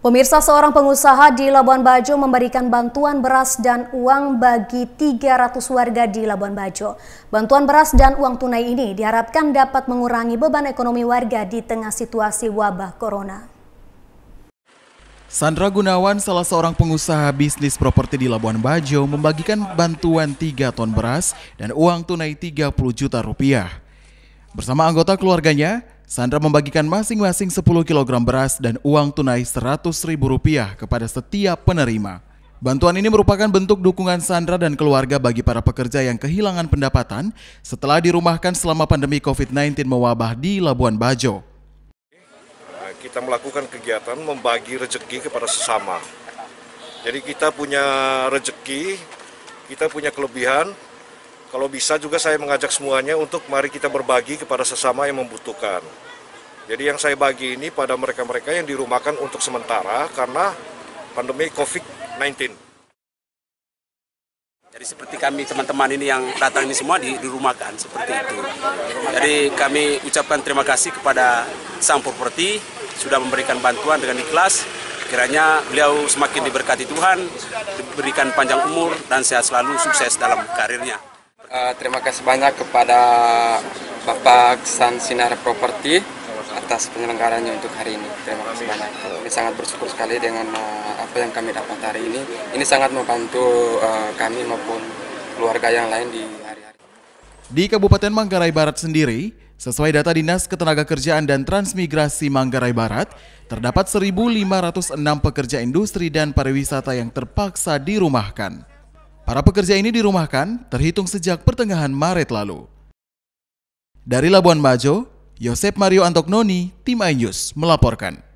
Pemirsa seorang pengusaha di Labuan Bajo memberikan bantuan beras dan uang bagi 300 warga di Labuan Bajo. Bantuan beras dan uang tunai ini diharapkan dapat mengurangi beban ekonomi warga di tengah situasi wabah corona. Sandra Gunawan, salah seorang pengusaha bisnis properti di Labuan Bajo, membagikan bantuan 3 ton beras dan uang tunai 30 juta rupiah. Bersama anggota keluarganya, Sandra membagikan masing-masing 10 kg beras dan uang tunai Rp100.000 kepada setiap penerima. Bantuan ini merupakan bentuk dukungan Sandra dan keluarga bagi para pekerja yang kehilangan pendapatan setelah dirumahkan selama pandemi COVID-19 mewabah di Labuan Bajo. Kita melakukan kegiatan membagi rejeki kepada sesama. Jadi kita punya rejeki, kita punya kelebihan, kalau bisa juga saya mengajak semuanya untuk mari kita berbagi kepada sesama yang membutuhkan. Jadi yang saya bagi ini pada mereka-mereka yang dirumahkan untuk sementara karena pandemi COVID-19. Jadi seperti kami teman-teman ini yang datang ini semua dirumahkan seperti itu. Jadi kami ucapkan terima kasih kepada Sang Properti sudah memberikan bantuan dengan ikhlas. Kiranya beliau semakin diberkati Tuhan, diberikan panjang umur dan sehat selalu, sukses dalam karirnya. Uh, terima kasih banyak kepada Bapak San Sinar Property atas penyelenggaranya untuk hari ini. Terima kasih banyak. Kami sangat bersyukur sekali dengan uh, apa yang kami dapat hari ini. Ini sangat membantu uh, kami maupun keluarga yang lain di hari-hari. Di Kabupaten Manggarai Barat sendiri, sesuai data Dinas Ketenagakerjaan dan Transmigrasi Manggarai Barat, terdapat 1.506 pekerja industri dan pariwisata yang terpaksa dirumahkan. Para pekerja ini dirumahkan terhitung sejak pertengahan Maret lalu. Dari Labuan Bajo, Yosep Mario Antognoni, Tim Ainyus, melaporkan.